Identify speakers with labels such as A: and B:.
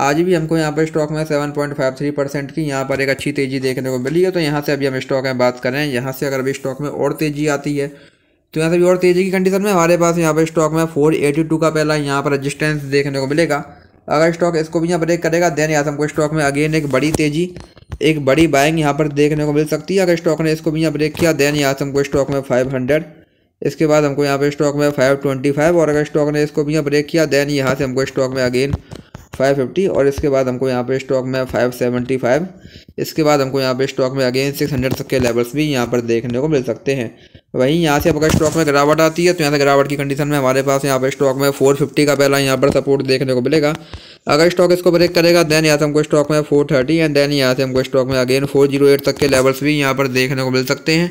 A: आज भी हमको यहाँ पर स्टॉक में 7.53 परसेंट की यहाँ पर एक अच्छी तेज़ी देखने को मिली है तो यहाँ से अभी हम स्टॉक में बात कर रहे हैं यहाँ से अगर अभी स्टॉक में और तेज़ी आती है तो यहाँ से भी और तेज़ी की कंडीशन में हमारे पास यहाँ पर स्टॉक में टू का पहला यहाँ पर रजिस्टेंस देखने को मिलेगा अगर स्टॉक इसको भी यहाँ ब्रेक करेगा देन यहाँ से हमको स्टॉक में अगेन एक बड़ी तेज़ी एक बड़ी बाइंग यहाँ पर देखने को मिल सकती है अगर स्टॉक ने इसको भी यहाँ ब्रेक किया देन यहाँ से हमको स्टॉक में फाइव हंड्रेड इसके बाद हमको यहाँ पर स्टॉक में फाइव ट्वेंटी फाइव और अगर स्टॉक ने इसको भी यहाँ ब्रेक किया देन यहाँ से हमको स्टॉक में अगेन फाइव फिफ्टी और इसके बाद हमको यहाँ पे स्टॉक में फाइव सेवेंटी फाइव इसके बाद हमको यहाँ पे स्टॉक में अगेन सिक्स हंड्रेड तक के लेवल्स भी यहाँ पर देखने को मिल सकते हैं वहीं यहाँ से अगर स्टॉक में गिरावट आती है तो यहाँ से गिरावट की कंडीशन में हमारे पास यहाँ पर स्टॉक में फोर फिफ्टी का पहला यहाँ पर सपोर्ट देखने को मिलेगा अगर स्टॉक इसको ब्रेक करेगा देन यहाँ से हमको स्टॉक में फोर थर्टी एंड देन यहाँ से हमको स्टॉक में अगेन फोर जीरो एट तक के लेवल्स भी यहाँ पर देखने को मिल सकते हैं